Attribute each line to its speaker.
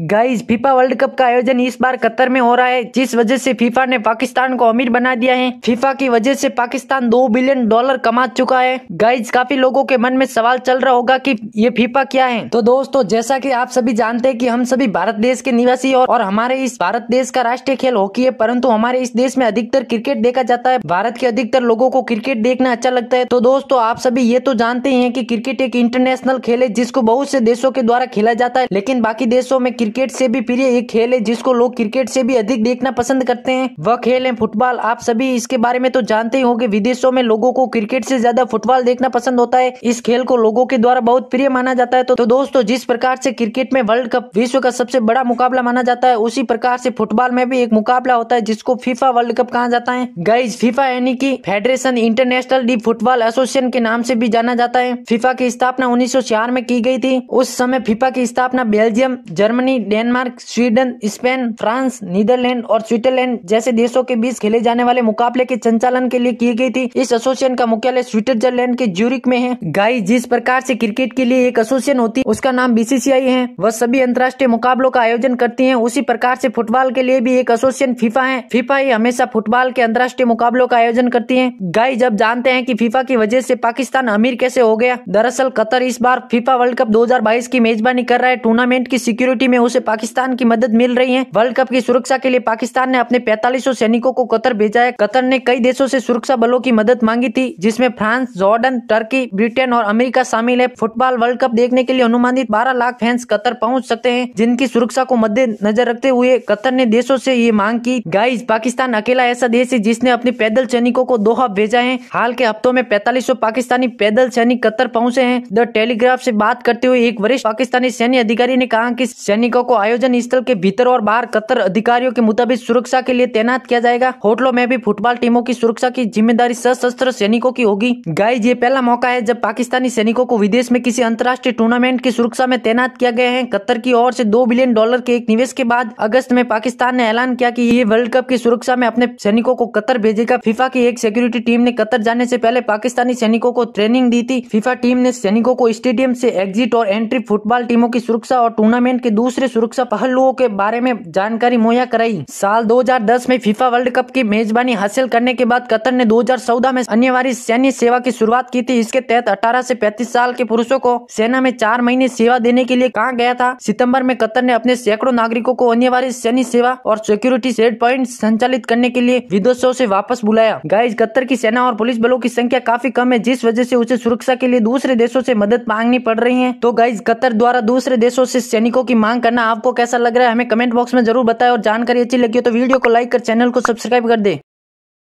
Speaker 1: guys FIFA world cup का आयोजन इस बार कतर में हो रहा है जिस वजह से फीफा ने पाकिस्तान को अमीर बना दिया है फीफा की वजह से पाकिस्तान दो बिलियन डॉलर कमा चुका है गाइज काफी लोगों के मन में सवाल चल रहा होगा कि ये फीफा क्या है तो दोस्तों जैसा कि आप सभी जानते हैं कि हम सभी भारत देश के निवासी और, और हमारे इस भारत देश का राष्ट्रीय खेल हॉकी है परन्तु हमारे इस देश में अधिकतर क्रिकेट देखा जाता है भारत के अधिकतर लोगों को क्रिकेट देखना अच्छा लगता है तो दोस्तों आप सभी ये तो जानते ही है की क्रिकेट एक इंटरनेशनल खेल है जिसको बहुत से देशों के द्वारा खेला जाता है लेकिन बाकी देशों में क्रिकेट से भी प्रिय एक खेल है जिसको लोग क्रिकेट से भी अधिक देखना पसंद करते हैं वह खेल है फुटबॉल आप सभी इसके बारे में तो जानते ही होंगे विदेशों में लोगों को क्रिकेट से ज्यादा फुटबॉल देखना पसंद होता है इस खेल को लोगों के द्वारा बहुत प्रिय माना जाता है तो, तो दोस्तों जिस प्रकार से क्रिकेट में वर्ल्ड कप विश्व का सबसे बड़ा मुकाबला माना जाता है उसी प्रकार से फुटबॉल में भी एक मुकाबला होता है जिसको फीफा वर्ल्ड कप कहा जाता है गाइज फीफा यानी की federation international de football association के नाम से भी जाना जाता है फीफा की स्थापना उन्नीस में की गई थी उस समय फीफा की स्थापना Belgium Germany Germany Denmark Sweden Spain France Netherlands और स्विट्जरलैंड जैसे देशों के बीच खेले जाने वाले मुकाबले के संचालन के लिए की गई थी इस एसोसिएशन का मुख्यालय स्विट्जरलैंड के ज्यूरिक में है गाय जिस प्रकार से क्रिकेट के लिए एक एसोसिएशन होती है उसका नाम बीसीसीआई है वह सभी अंतर्राष्ट्रीय मुकाबलों का आयोजन करती है उसी प्रकार से फुटबॉल के लिए भी एक एसोसिएशन फीफा है फीफा ही हमेशा फुटबॉल के अंतर्राष्ट्रीय मुकाबलों का आयोजन करती है गाय जब जानते हैं की फीफा की वजह से पाकिस्तान अमीर कैसे हो गया दरअसल कतर इस बार फीफा वर्ल्ड कप दो की मेजबानी कर रहा है टूर्नामेंट की सिक्योरिटी में समूह से पाकिस्तान की मदद मिल रही है वर्ल्ड कप की सुरक्षा के लिए पाकिस्तान ने अपने पैंतालीस सैनिकों को कतर भेजा है कतर ने कई देशों से सुरक्षा बलों की मदद मांगी थी जिसमें फ्रांस जॉर्डन टर्की ब्रिटेन और अमेरिका शामिल है फुटबॉल वर्ल्ड कप देखने के लिए अनुमानित बारह लाख फैंस कतर पहुँच सकते हैं जिनकी सुरक्षा को मद्देनजर रखते हुए कतर ने देशों से ये मांग की गाइस पाकिस्तान अकेला ऐसा देश है जिसने अपने पैदल सैनिकों को दोहा भेजा है हाल के हफ्तों में पैंतालीस पाकिस्तानी पैदल सैनिक कतर पहुँचे हैं द टेलीग्राफ ऐसी बात करते हुए एक वरिष्ठ पाकिस्तानी सैन्य अधिकारी ने कहा की सैनिकों बैठकों को आयोजन स्थल के भीतर और बाहर कतर अधिकारियों के मुताबिक सुरक्षा के लिए तैनात किया जाएगा होटलों में भी फुटबॉल टीमों की सुरक्षा की जिम्मेदारी सशस्त्र सैनिकों की होगी गाइज ये पहला मौका है जब पाकिस्तानी सैनिकों को विदेश में किसी अंतर्राष्ट्रीय टूर्नामेंट की सुरक्षा में तैनात किया गया है कतर की ओर से दो बिलियन डॉलर के एक निवेश के बाद अगस्त में पाकिस्तान ने ऐलान किया कि ये वर्ल्ड कप की सुरक्षा में अपने सैनिकों को कतर भेजेगा फीफा की एक सिक्योरिटी टीम ने कतर जाने से पहले पाकिस्तानी सैनिकों को ट्रेनिंग दी थी फीफा टीम ने सैनिकों को स्टेडियम से एग्जिट और एंट्री फुटबॉल टीमों की सुरक्षा और टूर्नामेंट के दूसरे सुरक्षा पहलुओं के बारे में जानकारी मुहैया कराई साल 2010 में फीफा वर्ल्ड कप की मेजबानी हासिल करने के बाद कतर ने 2014 में अनिवार्य सैन्य सेवा की शुरुआत की थी इसके तहत अठारह ऐसी पैंतीस साल के पुरुषों को सेना में चार महीने सेवा देने के लिए कहा गया था सितम्बर में कतर ने अपने सैकड़ों नागरिकों को अनिवार्य सैन्य सेवा और सिक्योरिटी सेट पॉइंट संचालित करने के लिए विदेशों ऐसी वापस बुलाया गाइज कतर की सेना और पुलिस बलों की संख्या काफी कम है जिस वजह ऐसी उसे सुरक्षा के लिए दूसरे देशों ऐसी मदद मांगनी पड़ रही है तो गाइज कतर द्वारा दूसरे देशों से सैनिकों की मांग करना आपको कैसा लग रहा है हमें कमेंट बॉक्स में जरूर बताएं और जानकारी अच्छी लगी हो तो वीडियो को लाइक कर चैनल को सब्सक्राइब कर दे